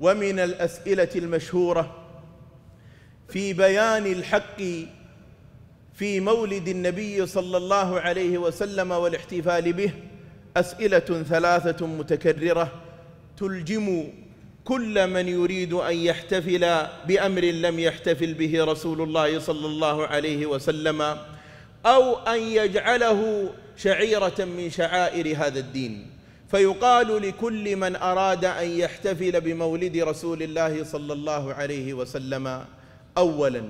ومن الأسئلة المشهورة في بيان الحق في مولد النبي صلى الله عليه وسلم والاحتفال به أسئلة ثلاثة متكررة تلجم كل من يريد أن يحتفل بأمر لم يحتفل به رسول الله صلى الله عليه وسلم أو أن يجعله شعيرة من شعائر هذا الدين فيقال لكل من أراد أن يحتفل بمولد رسول الله صلى الله عليه وسلم أولا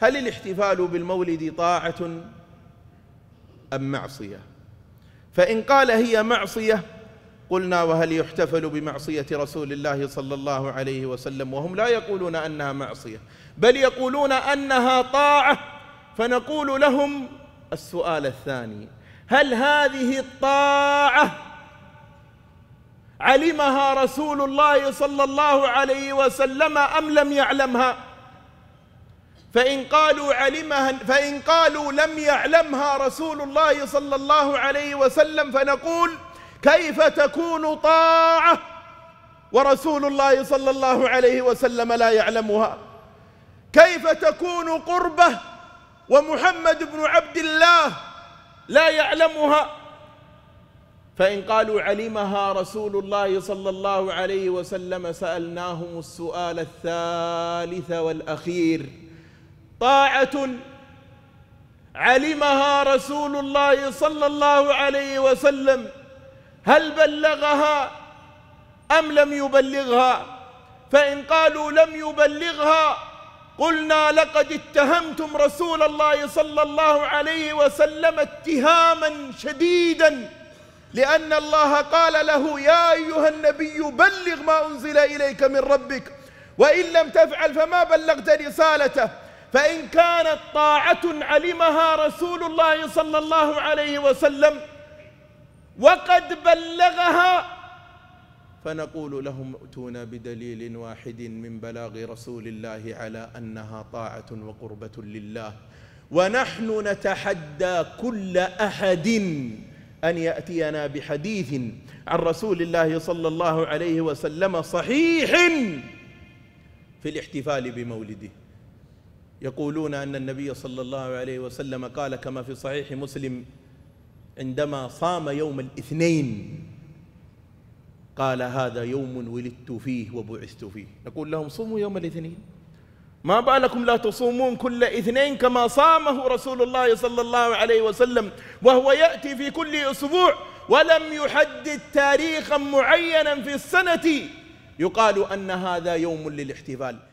هل الاحتفال بالمولد طاعة أم معصية فإن قال هي معصية قلنا وهل يحتفل بمعصية رسول الله صلى الله عليه وسلم وهم لا يقولون أنها معصية بل يقولون أنها طاعة فنقول لهم السؤال الثاني هل هذه الطاعة علمها رسول الله صلى الله عليه وسلم أم لم يعلمها فإن قالوا علمها فإن قالوا لم يعلمها رسول الله صلى الله عليه وسلم فنقول كيف تكون طاعة ورسول الله صلى الله عليه وسلم لا يعلمها كيف تكون قربة ومحمد بن عبد الله لا يعلمها فإن قالوا علمها رسول الله صلى الله عليه وسلم سألناهم السؤال الثالث والأخير طاعة علمها رسول الله صلى الله عليه وسلم هل بلغها أم لم يبلغها فإن قالوا لم يبلغها قلنا لقد اتهمتم رسول الله صلى الله عليه وسلم اتهاما شديدا لأن الله قال له يا أيها النبي بلغ ما أنزل إليك من ربك وإن لم تفعل فما بلغت رسالته فإن كانت طاعة علمها رسول الله صلى الله عليه وسلم وقد بلغها فنقول لهم ائتونا بدليل واحد من بلاغ رسول الله على انها طاعه وقربه لله ونحن نتحدى كل احد أن يأتينا بحديث عن رسول الله صلى الله عليه وسلم صحيح في الاحتفال بمولده يقولون أن النبي صلى الله عليه وسلم قال كما في صحيح مسلم عندما صام يوم الاثنين قال هذا يوم ولدت فيه وبعثت فيه نقول لهم صوموا يوم الاثنين ما بالكم لا تصومون كل اثنين كما صامه رسول الله صلى الله عليه وسلم وهو يأتي في كل أسبوع ولم يحدد تاريخا معينا في السنة يقال أن هذا يوم للاحتفال